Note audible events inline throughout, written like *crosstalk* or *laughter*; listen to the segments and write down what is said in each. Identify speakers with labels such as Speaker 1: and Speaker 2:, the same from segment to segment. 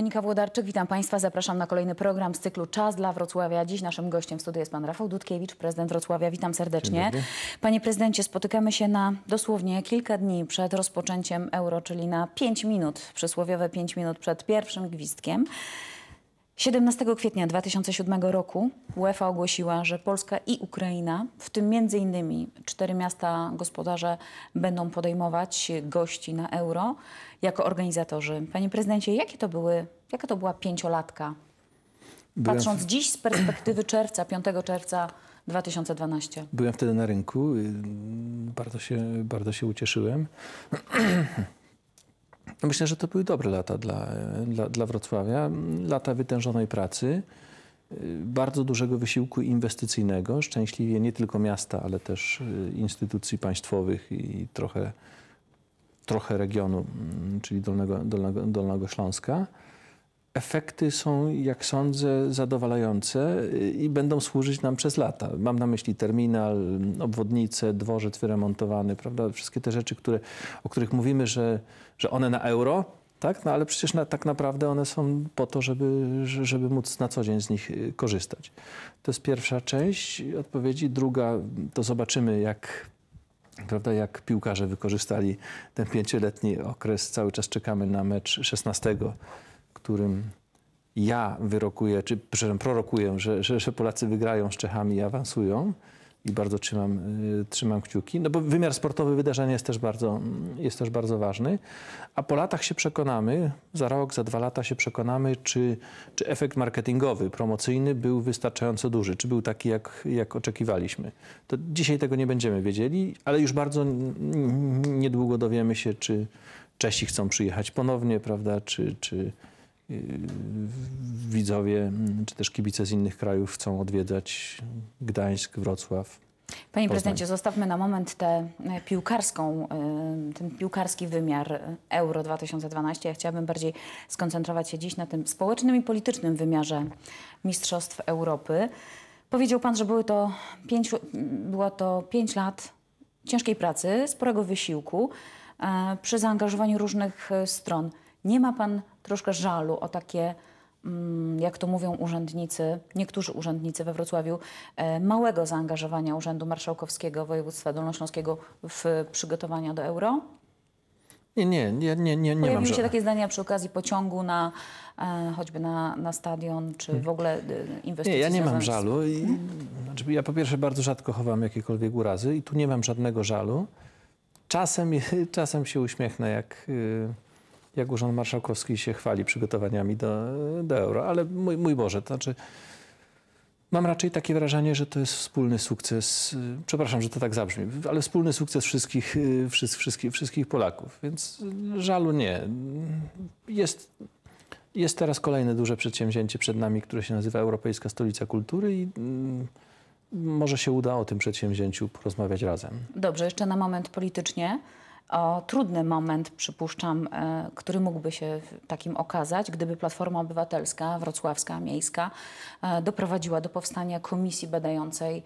Speaker 1: Monika Włodarczyk, witam Państwa. Zapraszam na kolejny program z cyklu Czas dla Wrocławia. Dziś naszym gościem w studiu jest Pan Rafał Dudkiewicz, prezydent Wrocławia. Witam serdecznie. Panie prezydencie, spotykamy się na dosłownie kilka dni przed rozpoczęciem euro, czyli na 5 minut, przysłowiowe 5 minut przed pierwszym gwizdkiem. 17 kwietnia 2007 roku UEFA ogłosiła, że Polska i Ukraina, w tym m.in. cztery miasta gospodarze, będą podejmować gości na euro jako organizatorzy. Panie prezydencie, jakie to były, jaka to była pięciolatka? Patrząc dziś z perspektywy czerwca, 5 czerwca 2012.
Speaker 2: Byłem wtedy na rynku, bardzo się, bardzo się ucieszyłem. *clears throat* No myślę, że to były dobre lata dla, dla, dla Wrocławia. Lata wytężonej pracy, y, bardzo dużego wysiłku inwestycyjnego, szczęśliwie nie tylko miasta, ale też y, instytucji państwowych i trochę, trochę regionu, mm, czyli Dolnego, Dolnego, Dolnego Śląska efekty są, jak sądzę, zadowalające i będą służyć nam przez lata. Mam na myśli terminal, obwodnice, dworzec wyremontowany, prawda? Wszystkie te rzeczy, które, o których mówimy, że, że one na euro, tak? No ale przecież na, tak naprawdę one są po to, żeby, żeby móc na co dzień z nich y, korzystać. To jest pierwsza część odpowiedzi. Druga, to zobaczymy, jak prawda, jak piłkarze wykorzystali ten pięcioletni okres. Cały czas czekamy na mecz 16 którym ja wyrokuję, czy przepraszam, prorokuję, że, że, że Polacy wygrają z Czechami i awansują i bardzo trzymam, y, trzymam kciuki. No bo wymiar sportowy wydarzenia jest też, bardzo, mm, jest też bardzo ważny. A po latach się przekonamy, za rok, za dwa lata się przekonamy, czy, czy efekt marketingowy, promocyjny był wystarczająco duży, czy był taki, jak, jak oczekiwaliśmy. To dzisiaj tego nie będziemy wiedzieli, ale już bardzo niedługo dowiemy się, czy Czesi chcą przyjechać ponownie, prawda, czy, czy Yy, widzowie mm, czy też kibice z innych krajów chcą odwiedzać Gdańsk, Wrocław.
Speaker 1: Panie prezydencie, zostawmy na moment tę e, piłkarską, e, ten piłkarski wymiar Euro 2012. Ja chciałabym bardziej skoncentrować się dziś na tym społecznym i politycznym wymiarze Mistrzostw Europy. Powiedział pan, że były to pięć, było to pięć lat ciężkiej pracy, sporego wysiłku e, przy zaangażowaniu różnych stron. Nie ma Pan troszkę żalu o takie, mm, jak to mówią urzędnicy, niektórzy urzędnicy we Wrocławiu, e, małego zaangażowania Urzędu Marszałkowskiego Województwa Dolnośląskiego w przygotowania do euro?
Speaker 2: Nie, nie, nie, nie, nie, nie Pojawiły się
Speaker 1: takie zdania przy okazji pociągu na e, choćby na, na stadion, czy w ogóle e, inwestycje. Nie, ja nie mam żalu.
Speaker 2: I, znaczy, ja po pierwsze bardzo rzadko chowam jakiekolwiek urazy i tu nie mam żadnego żalu. Czasem, *laughs* czasem się uśmiechnę, jak... Y, jak Urząd Marszałkowski się chwali przygotowaniami do, do euro. Ale mój, mój Boże, to znaczy mam raczej takie wrażenie, że to jest wspólny sukces, y, przepraszam, że to tak zabrzmi, ale wspólny sukces y, wszystkich, wszystkich, wszystkich Polaków. Więc żalu nie. Jest jest teraz kolejne duże przedsięwzięcie przed nami, które się nazywa Europejska Stolica Kultury i mm, może się uda o tym przedsięwzięciu porozmawiać razem.
Speaker 1: Dobrze, jeszcze na moment politycznie o trudny moment, przypuszczam, e, który mógłby się takim okazać, gdyby Platforma Obywatelska, wrocławska, miejska, e, doprowadziła do powstania komisji badającej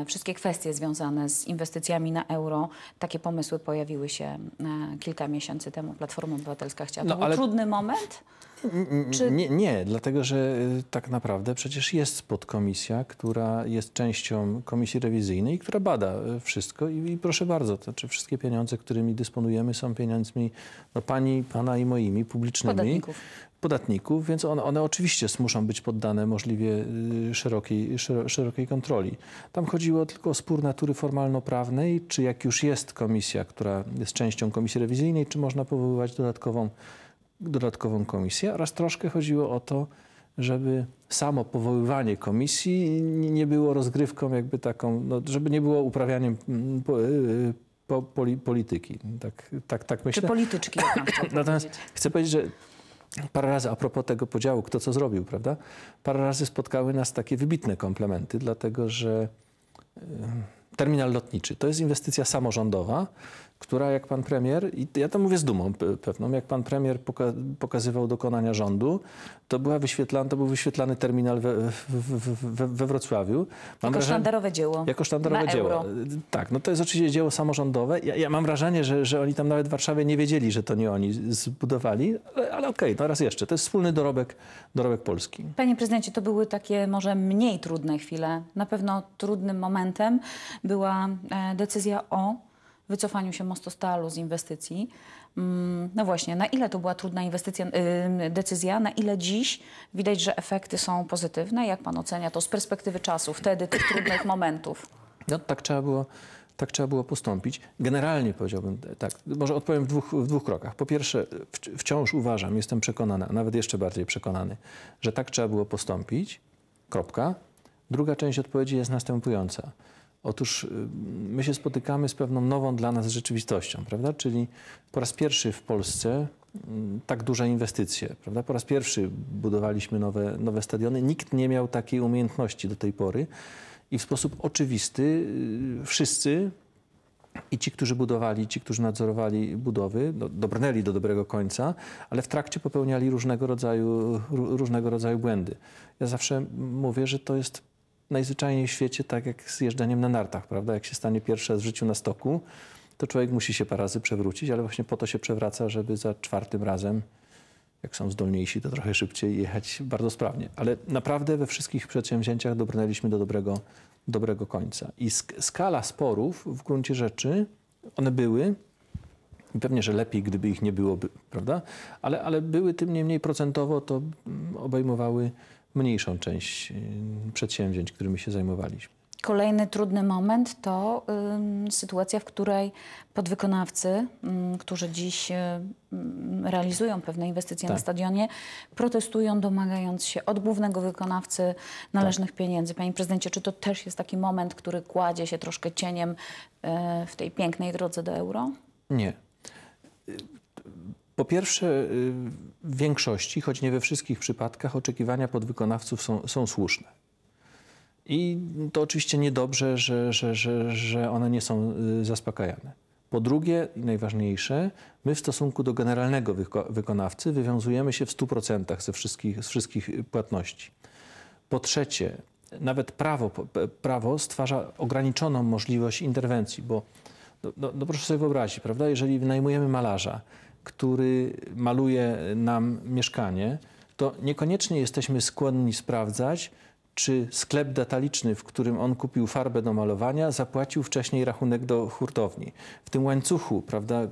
Speaker 1: e, wszystkie kwestie związane z inwestycjami na euro. Takie pomysły pojawiły się kilka miesięcy temu. Platforma Obywatelska chciała. To no, był ale... trudny moment. Czy... Nie,
Speaker 2: nie, dlatego że y, tak naprawdę przecież jest podkomisja, która jest częścią komisji rewizyjnej, która bada y, wszystko i, i proszę bardzo, to czy wszystkie pieniądze, którymi dysponujemy są pieniędzmi no, pani, pana i moimi, publicznymi. Podatników podatników, więc one, one, oczywiście muszą być poddane możliwie y, szerokiej, szerokiej kontroli. Tam chodziło tylko o spór natury formalno-prawnej, czy jak już jest komisja, która jest częścią komisji rewizyjnej, czy można powoływać dodatkową dodatkową komisję oraz troszkę chodziło o to, żeby samo powoływanie komisji nie było rozgrywką jakby taką, no, żeby nie było uprawianiem mm, y, y, po, poli, polityki. Tak, tak, tak myślę. Czy polityczki. *laughs* Natomiast chcę powiedzieć, że parę razy a propos tego podziału, kto co zrobił, prawda? Parę razy spotkały nas takie wybitne komplementy, dlatego że y, terminal lotniczy to jest inwestycja samorządowa, która jak pan premier, i ja to mówię z dumą pewną, jak pan premier poka pokazywał dokonania rządu, to, była wyświetlana, to był wyświetlany terminal we, we, we, we Wrocławiu. Mam jako sztandarowe
Speaker 1: dzieło. Jako sztandarowe Na dzieło. Euro. E,
Speaker 2: tak, no to jest oczywiście dzieło samorządowe. Ja, ja mam wrażenie, że, że oni tam nawet w Warszawie nie wiedzieli, że to nie oni zbudowali, ale, ale okej, okay, no raz jeszcze, to jest wspólny dorobek, dorobek Polski.
Speaker 1: Panie prezydencie, to były takie może mniej trudne chwile. Na pewno trudnym momentem była e, decyzja o wycofaniu się Mostostalu z inwestycji. Mm, no właśnie, na ile to była trudna inwestycja, y, decyzja, na ile dziś widać, że efekty są pozytywne? Jak pan ocenia to z perspektywy czasu, wtedy tych trudnych *coughs* momentów? No tak
Speaker 2: trzeba było tak trzeba było postąpić. Generalnie powiedziałbym e, tak, może odpowiem w dwóch, w dwóch krokach. Po pierwsze, wciąż uważam, jestem przekonany, a nawet jeszcze bardziej przekonany, że tak trzeba było postąpić. Kropka. Druga część odpowiedzi jest następująca. Otóż y, my się spotykamy z pewną nową dla nas rzeczywistością, prawda? Czyli po raz pierwszy w Polsce mm, tak duże inwestycje, prawda? Po raz pierwszy budowaliśmy nowe, nowe stadiony. Nikt nie miał takiej umiejętności do tej pory i w sposób oczywisty y, wszyscy i ci, którzy budowali, ci, którzy nadzorowali budowy, do, no, dobrnęli do dobrego końca, ale w trakcie popełniali różnego rodzaju, różnego rodzaju błędy. Ja zawsze mówię, że to jest najzwyczajniej w świecie tak jak z jeżdżeniem na nartach, prawda? Jak się stanie pierwsze w życiu na stoku, to człowiek musi się parę razy przewrócić, ale właśnie po to się przewraca, żeby za czwartym razem, jak są zdolniejsi, to trochę szybciej jechać bardzo sprawnie. Ale naprawdę we wszystkich przedsięwzięciach dobrnęliśmy do dobrego, dobrego końca. I sk skala sporów w gruncie rzeczy, one były, pewnie, że lepiej, gdyby ich nie było, prawda? Ale, ale były tym niemniej procentowo, to mm, obejmowały mniejszą część y, przedsięwzięć, którymi się zajmowaliśmy.
Speaker 1: Kolejny trudny moment to y, sytuacja, w której podwykonawcy, y, którzy dziś y, realizują pewne inwestycje tak. na stadionie, protestują, domagając się od głównego wykonawcy należnych tak. pieniędzy. Panie prezydencie, czy to też jest taki moment, który kładzie się troszkę cieniem y, w tej pięknej drodze do euro?
Speaker 2: Nie po pierwsze, y, w większości, choć nie we wszystkich przypadkach, oczekiwania podwykonawców są, są słuszne. I to oczywiście niedobrze, że, że, że, że one nie są y, zaspokajane. Po drugie i najważniejsze, my w stosunku do generalnego wykonawcy wywiązujemy się w 100% ze wszystkich, z wszystkich płatności. Po trzecie, nawet prawo, prawo stwarza ograniczoną możliwość interwencji, bo no, no, no proszę sobie wyobrazić, prawda, jeżeli wynajmujemy malarza, który maluje nam mieszkanie, to niekoniecznie jesteśmy skłonni sprawdzać, czy sklep detaliczny, w którym on kupił farbę do malowania, zapłacił wcześniej rachunek do hurtowni. W tym łańcuchu prawda,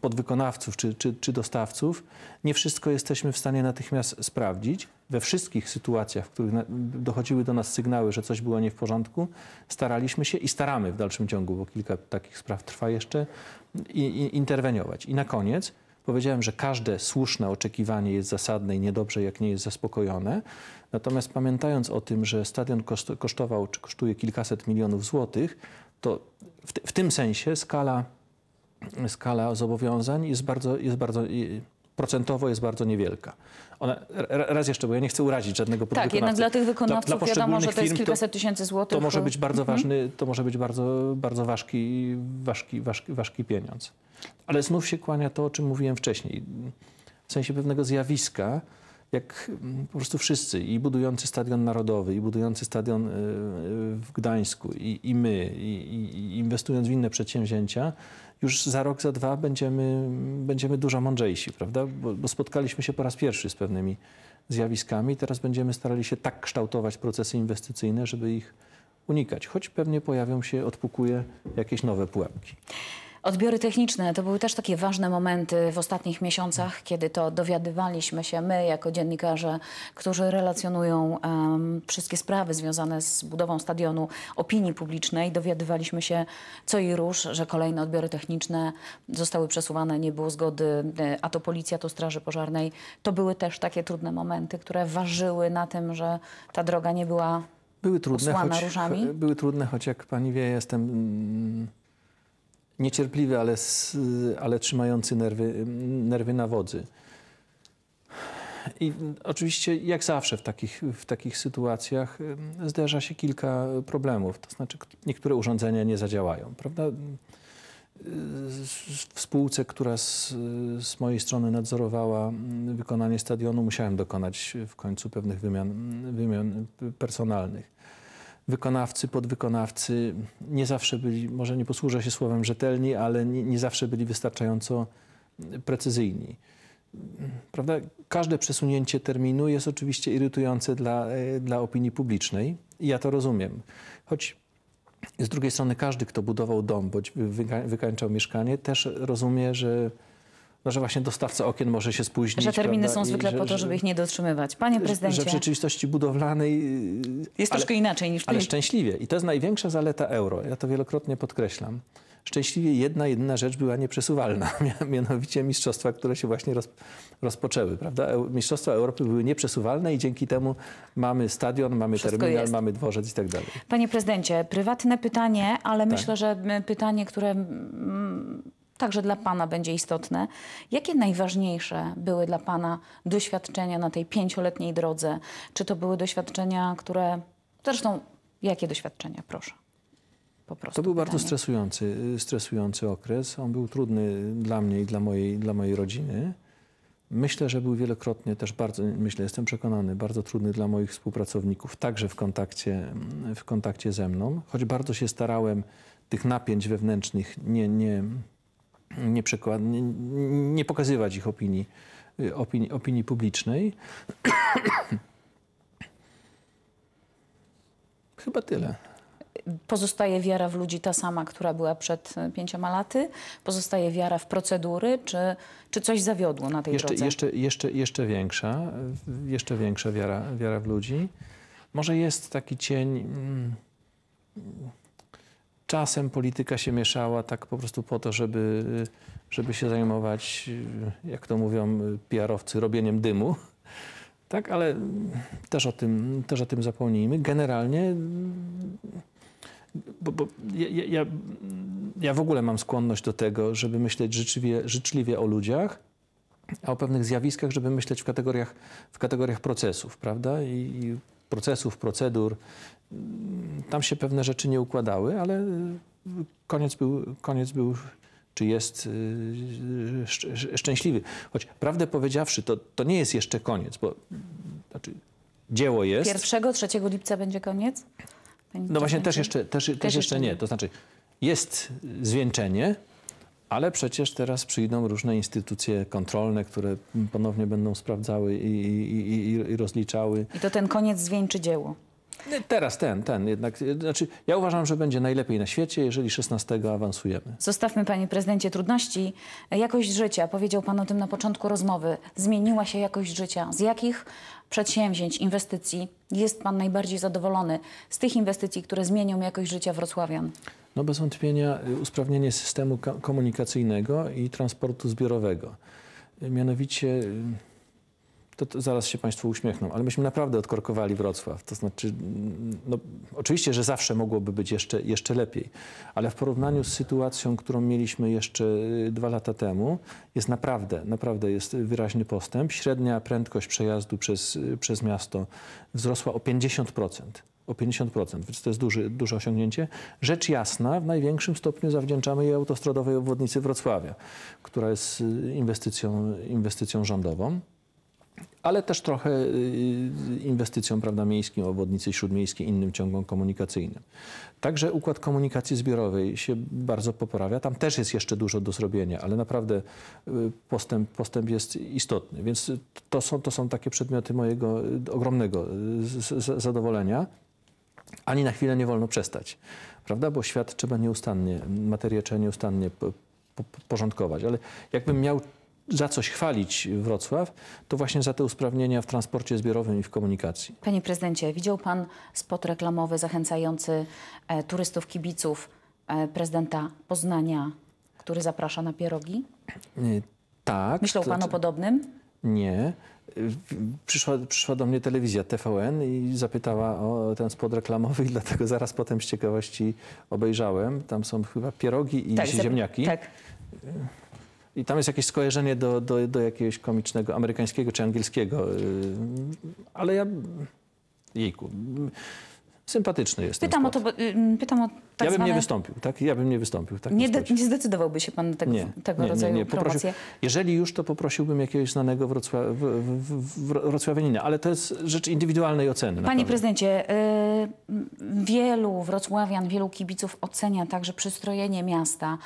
Speaker 2: podwykonawców czy, czy, czy dostawców nie wszystko jesteśmy w stanie natychmiast sprawdzić. We wszystkich sytuacjach, w których dochodziły do nas sygnały, że coś było nie w porządku, staraliśmy się i staramy w dalszym ciągu, bo kilka takich spraw trwa jeszcze, i, i interweniować. I na koniec Powiedziałem, że każde słuszne oczekiwanie jest zasadne i niedobrze, jak nie jest zaspokojone. Natomiast pamiętając o tym, że stadion kosztował czy kosztuje kilkaset milionów złotych, to w, w tym sensie skala skala zobowiązań jest bardzo, jest bardzo procentowo jest bardzo niewielka. One, raz jeszcze, bo ja nie chcę urazić żadnego tak, wykonawcy. Tak, jednak dla tych wykonawców dla, dla wiadomo, że to jest kilkaset tysięcy złotych. To może być bardzo mhm. ważny, to może być bardzo, bardzo ważki, ważki, ważki, ważki pieniądz. Ale znów się kłania to, o czym mówiłem wcześniej. W sensie pewnego zjawiska, jak mm, po prostu wszyscy, i budujący Stadion Narodowy, i budujący stadion y, y, w Gdańsku, i, i my, i, i inwestując w inne przedsięwzięcia, już za rok, za dwa będziemy, będziemy dużo mądrzejsi, prawda? Bo, bo spotkaliśmy się po raz pierwszy z pewnymi zjawiskami. Teraz będziemy starali się tak kształtować procesy inwestycyjne, żeby ich unikać, choć pewnie pojawią się, odpukuje jakieś nowe pułapki.
Speaker 1: Odbiory techniczne to były też takie ważne momenty w ostatnich miesiącach, kiedy to dowiadywaliśmy się my, jako dziennikarze, którzy relacjonują um, wszystkie sprawy związane z budową stadionu opinii publicznej. Dowiadywaliśmy się co i róż, że kolejne odbiory techniczne zostały przesuwane, nie było zgody, e, a to policja, to straży pożarnej. To były też takie trudne momenty, które ważyły na tym, że ta droga nie była
Speaker 2: były trudne, choć, różami. Były trudne, choć jak pani wie, jestem mm, niecierpliwy, ale, ale trzymający nerwy, nerwy na wodzy. I oczywiście, jak zawsze w takich, w takich sytuacjach, zderza się kilka problemów. To znaczy, niektóre urządzenia nie zadziałają, prawda? W spółce, która z, z mojej strony nadzorowała wykonanie stadionu, musiałem dokonać w końcu pewnych wymian, wymian personalnych wykonawcy, podwykonawcy nie zawsze byli, może nie posłużę się słowem rzetelni, ale nie, nie zawsze byli wystarczająco precyzyjni. Prawda? Każde przesunięcie terminu jest oczywiście irytujące dla, e, dla opinii publicznej. I ja to rozumiem. Choć z drugiej strony każdy, kto budował dom bądź wykańczał mieszkanie, też rozumie, że no, że właśnie dostawca okien może się spóźnić. Że terminy prawda, są zwykle że, po to, żeby ich
Speaker 1: nie dotrzymywać. Panie prezydencie. Że w
Speaker 2: rzeczywistości budowlanej... Y, jest ale, troszkę
Speaker 1: inaczej niż... W Ale
Speaker 2: szczęśliwie. I to jest największa zaleta euro. Ja to wielokrotnie podkreślam. Szczęśliwie jedna jedyna rzecz była nieprzesuwalna, *laughs* mianowicie mistrzostwa, które się właśnie roz, rozpoczęły. Prawda? Mistrzostwa Europy były nieprzesuwalne i dzięki temu mamy stadion, mamy Wszystko terminal, jest. mamy dworzec i tak dalej.
Speaker 1: Panie prezydencie, prywatne pytanie, ale tak. myślę, że pytanie, które także dla Pana będzie istotne. Jakie najważniejsze były dla Pana doświadczenia na tej pięcioletniej drodze? Czy to były doświadczenia, które. Zresztą, jakie doświadczenia, proszę? Po prostu to
Speaker 2: był pytanie. bardzo stresujący, stresujący okres. On był trudny dla mnie i dla mojej, dla mojej rodziny. Myślę, że był wielokrotnie też bardzo, myślę, jestem przekonany, bardzo trudny dla moich współpracowników, także w kontakcie, w kontakcie ze mną, choć bardzo się starałem tych napięć wewnętrznych nie, nie, nie, przekład, nie, nie pokazywać ich opinii, y, opinii, opinii publicznej. *coughs* Chyba tyle.
Speaker 1: Pozostaje wiara w ludzi ta sama, która była przed y, pięcioma laty? Pozostaje wiara w procedury? Czy, czy coś zawiodło na tej jeszcze, drodze? Jeszcze,
Speaker 2: jeszcze, jeszcze większa, jeszcze większa wiara, wiara w ludzi. Może jest taki cień mm, czasem polityka się mieszała tak po prostu po to, żeby, żeby się zajmować, jak to mówią PR-owcy, robieniem dymu. Tak, ale też o tym, też o tym zapomnijmy. Generalnie, bo, bo ja, ja, ja, w ogóle mam skłonność do tego, żeby myśleć życzliwie, życzliwie o ludziach, a o pewnych zjawiskach, żeby myśleć w kategoriach, w kategoriach procesów, prawda? I, i procesów, procedur tam się pewne rzeczy nie układały, ale y, koniec był, koniec był czy jest y, szczęśliwy. Choć prawdę powiedziawszy, to, to nie jest jeszcze koniec, bo znaczy, dzieło jest.
Speaker 1: Pierwszego, trzeciego lipca będzie koniec? Pani no właśnie, też jeszcze, też, też, też jeszcze nie. To
Speaker 2: znaczy, jest zwieńczenie, ale przecież teraz przyjdą różne instytucje kontrolne, które ponownie będą sprawdzały i, i, i, i rozliczały. I to ten koniec
Speaker 1: zwieńczy dzieło.
Speaker 2: No, teraz ten, ten jednak. Znaczy, ja uważam, że będzie najlepiej na świecie, jeżeli 16 awansujemy.
Speaker 1: Zostawmy, panie prezydencie, trudności. Jakość życia, powiedział pan o tym na początku rozmowy, zmieniła się jakość życia. Z jakich przedsięwzięć, inwestycji jest pan najbardziej zadowolony? Z tych inwestycji, które zmienią jakość życia wrocławian?
Speaker 2: No bez wątpienia y, usprawnienie systemu komunikacyjnego i transportu zbiorowego. Y, mianowicie y, to, to, zaraz się Państwo uśmiechną, ale myśmy naprawdę odkorkowali Wrocław. To znaczy, no, oczywiście, że zawsze mogłoby być jeszcze, jeszcze lepiej, ale w porównaniu z sytuacją, którą mieliśmy jeszcze y, dwa lata temu, jest naprawdę, naprawdę jest wyraźny postęp. Średnia prędkość przejazdu przez, y, przez miasto wzrosła o 50% o 50%, więc to jest duży, duże osiągnięcie. Rzecz jasna, w największym stopniu zawdzięczamy jej autostradowej obwodnicy Wrocławia, która jest y, inwestycją, inwestycją rządową ale też trochę y, inwestycjom prawda, miejskim, obwodnicy śródmiejskiej, innym ciągom komunikacyjnym. Także układ komunikacji zbiorowej się bardzo poprawia. Tam też jest jeszcze dużo do zrobienia, ale naprawdę y, postęp, postęp jest istotny. Więc to są, to są takie przedmioty mojego y, ogromnego zadowolenia. Ani na chwilę nie wolno przestać, prawda? Bo świat trzeba nieustannie, materię trzeba nieustannie porządkować. Ale jakbym miał za coś chwalić Wrocław, to właśnie za te usprawnienia w transporcie zbiorowym i w komunikacji.
Speaker 1: Panie prezydencie, widział pan spot reklamowy zachęcający e, turystów, kibiców e, prezydenta Poznania, który zaprasza na pierogi?
Speaker 2: E, tak. Myślał pan o podobnym? Nie. E, przyszła, przyszła, do mnie telewizja TVN i zapytała o ten spod reklamowy, dlatego zaraz potem z ciekawości obejrzałem. Tam są chyba pierogi i tak, ziemniaki. Tak. E, i tam jest jakieś skojarzenie do, do, do jakiegoś komicznego amerykańskiego czy angielskiego. Y, ale ja... Jejku sympatyczny jest.
Speaker 1: Pytam o to, bo, y, mm, pytam o tak Ja bym zwane... nie
Speaker 2: wystąpił, tak? Ja bym nie wystąpił. Tak nie, de,
Speaker 1: nie zdecydowałby się pan tego, nie, tego nie, rodzaju nie, Poprosił,
Speaker 2: Jeżeli już, to poprosiłbym jakiegoś znanego w, w, wrocławianina, ale to jest rzecz indywidualnej oceny.
Speaker 1: Panie prezydencie, y, wielu wrocławian, wielu kibiców ocenia także przystrojenie miasta.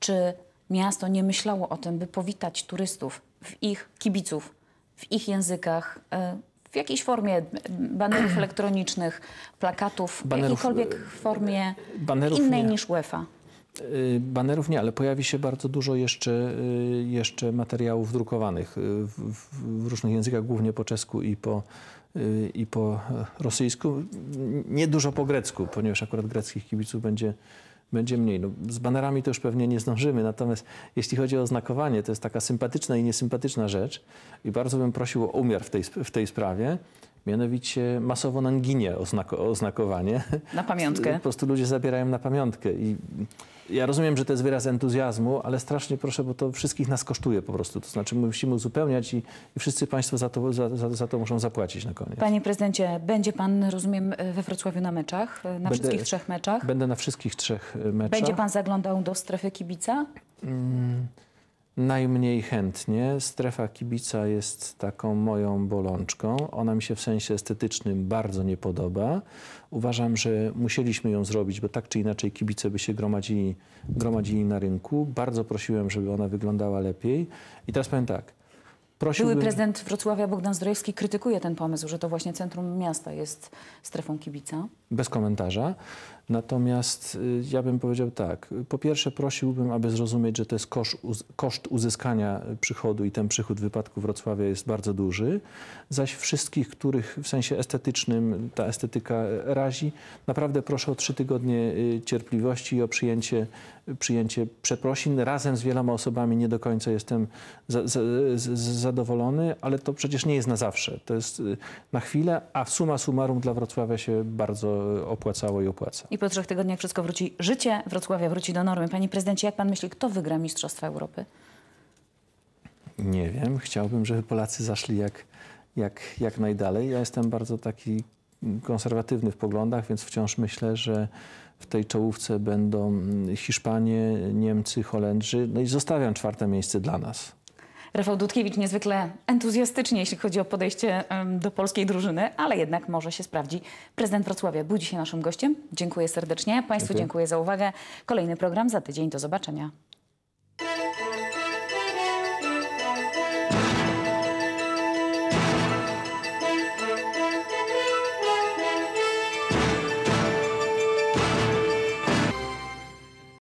Speaker 1: Czy miasto nie myślało o tym, by powitać turystów w ich kibiców, w ich językach, e, w jakiejś formie banerów *clears throat* elektronicznych, plakatów, banerów, jakiejkolwiek e, formie innej nie. niż UEFA.
Speaker 2: E, banerów nie, ale pojawi się bardzo dużo jeszcze, jeszcze materiałów drukowanych w, w, różnych językach, głównie po czesku i po, i po rosyjsku. Niedużo po grecku, ponieważ akurat greckich kibiców będzie będzie mniej. No, z banerami to już pewnie nie zdążymy, natomiast jeśli chodzi o oznakowanie, to jest taka sympatyczna i niesympatyczna rzecz i bardzo bym prosił o umiar w tej, w tej sprawie, mianowicie masowo nam ginie oznako oznakowanie. Na pamiątkę. Po prostu ludzie zabierają na pamiątkę i ja rozumiem, że to jest wyraz entuzjazmu, ale strasznie proszę, bo to wszystkich nas kosztuje po prostu. To znaczy musimy uzupełniać i, i wszyscy Państwo za to, za, za, za to, muszą zapłacić na koniec. Panie
Speaker 1: prezydencie, będzie Pan, rozumiem, we Wrocławiu na meczach, na będę, wszystkich trzech meczach?
Speaker 2: Będę na wszystkich trzech meczach. Będzie Pan
Speaker 1: zaglądał do strefy kibica?
Speaker 2: Mm, najmniej chętnie. Strefa kibica jest taką moją bolączką. Ona mi się w sensie estetycznym bardzo nie podoba. Uważam, że musieliśmy ją zrobić, bo tak czy inaczej kibice by się gromadzili, gromadzili na rynku. Bardzo prosiłem, żeby ona wyglądała lepiej. I teraz powiem tak. Prosiłbym... Były prezydent
Speaker 1: Wrocławia Bogdan Zdrojewski krytykuje ten pomysł, że to właśnie centrum miasta jest strefą kibica.
Speaker 2: Bez komentarza. Natomiast y, ja bym powiedział tak. Po pierwsze, prosiłbym, aby zrozumieć, że to jest koszt uzyskania przychodu i ten przychód w wypadku Wrocławia jest bardzo duży. Zaś wszystkich, których w sensie estetycznym ta estetyka e, razi, naprawdę proszę o trzy tygodnie y, cierpliwości i o przyjęcie, przyjęcie przeprosin. Razem z wieloma osobami nie do końca jestem za, za, za, zadowolony, ale to przecież nie jest na zawsze. To jest y, na chwilę, a suma summarum dla Wrocławia się bardzo opłacało i opłaca
Speaker 1: i po trzech tygodniach wszystko wróci. Życie Wrocławia wróci do normy. Panie prezydencie, jak pan myśli, kto wygra Mistrzostwa Europy?
Speaker 2: Nie wiem. Chciałbym, żeby Polacy zaszli jak, jak, jak najdalej. Ja jestem bardzo taki konserwatywny w poglądach, więc wciąż myślę, że w tej czołówce będą Hiszpanie, Niemcy, Holendrzy. No i zostawiam czwarte miejsce dla nas.
Speaker 1: Rafał Dudkiewicz niezwykle entuzjastycznie, jeśli chodzi o podejście do polskiej drużyny, ale jednak może się sprawdzi. Prezydent Wrocławia był dzisiaj naszym gościem. Dziękuję serdecznie. Państwu dziękuję, dziękuję za uwagę. Kolejny program za tydzień. Do zobaczenia.